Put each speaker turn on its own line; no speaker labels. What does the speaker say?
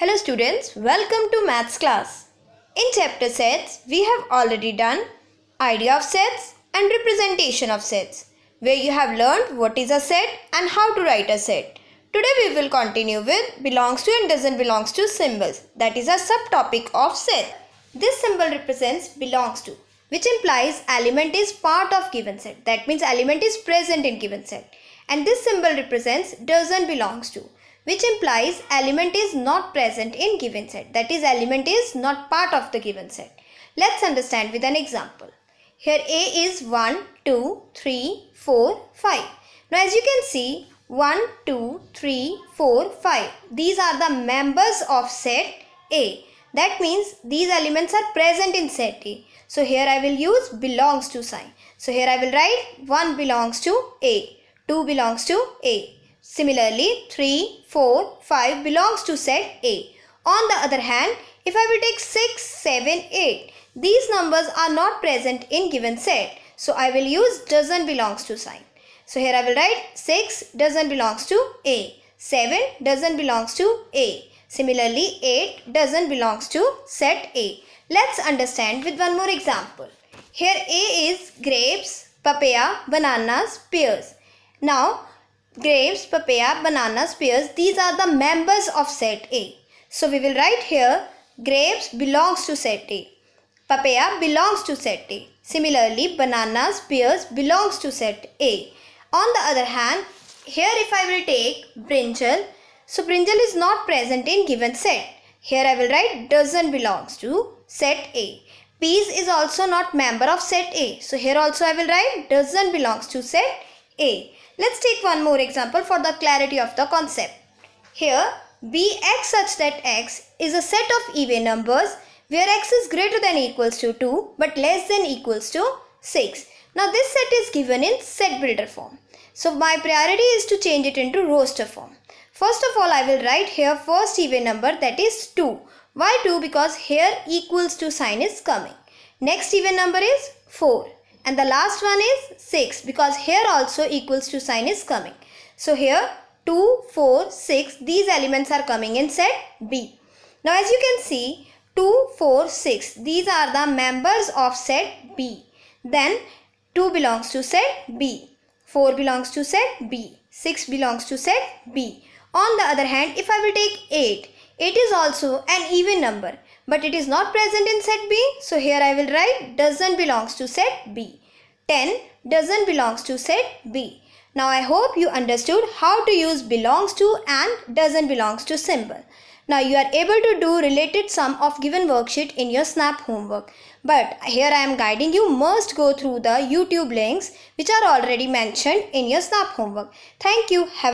Hello students, welcome to maths class. In chapter sets, we have already done idea of sets and representation of sets where you have learned what is a set and how to write a set. Today we will continue with belongs to and doesn't belongs to symbols that is a subtopic of set. This symbol represents belongs to which implies element is part of given set that means element is present in given set and this symbol represents doesn't belongs to which implies element is not present in given set that is element is not part of the given set. Let's understand with an example. Here A is 1, 2, 3, 4, 5. Now as you can see 1, 2, 3, 4, 5. These are the members of set A. That means these elements are present in set A. So here I will use belongs to sign. So here I will write 1 belongs to A. 2 belongs to A. Similarly, 3, 4, 5 belongs to set A. On the other hand, if I will take 6, 7, 8, these numbers are not present in given set. So I will use doesn't belongs to sign. So here I will write 6 doesn't belongs to A. 7 doesn't belongs to A. Similarly, 8 doesn't belongs to set A. Let's understand with one more example. Here A is grapes, papaya, bananas, pears. Now, grapes, papaya, bananas, pears, these are the members of set A. So, we will write here grapes belongs to set A. Papaya belongs to set A. Similarly, bananas, pears belongs to set A. On the other hand, here if I will take brinjal, so brinjal is not present in given set. Here I will write doesn't belongs to set A. Peas is also not member of set A. So here also I will write doesn't belongs to set A. Let's take one more example for the clarity of the concept. Here, Bx such that x is a set of even numbers where x is greater than equals to 2 but less than equals to 6. Now this set is given in set builder form. So my priority is to change it into roster form. First of all I will write here first even number that is 2. Why 2? Because here equals to sign is coming. Next even number is 4 and the last one is 6 because here also equals to sign is coming. So here 2, 4, 6 these elements are coming in set B. Now as you can see 2, 4, 6 these are the members of set B. Then 2 belongs to set B, 4 belongs to set B, 6 belongs to set B. On the other hand if I will take 8 it is also an even number but it is not present in set B. So here I will write doesn't belongs to set B. 10 doesn't belongs to set B. Now I hope you understood how to use belongs to and doesn't belongs to symbol. Now you are able to do related sum of given worksheet in your snap homework. But here I am guiding you must go through the YouTube links which are already mentioned in your snap homework. Thank you. Have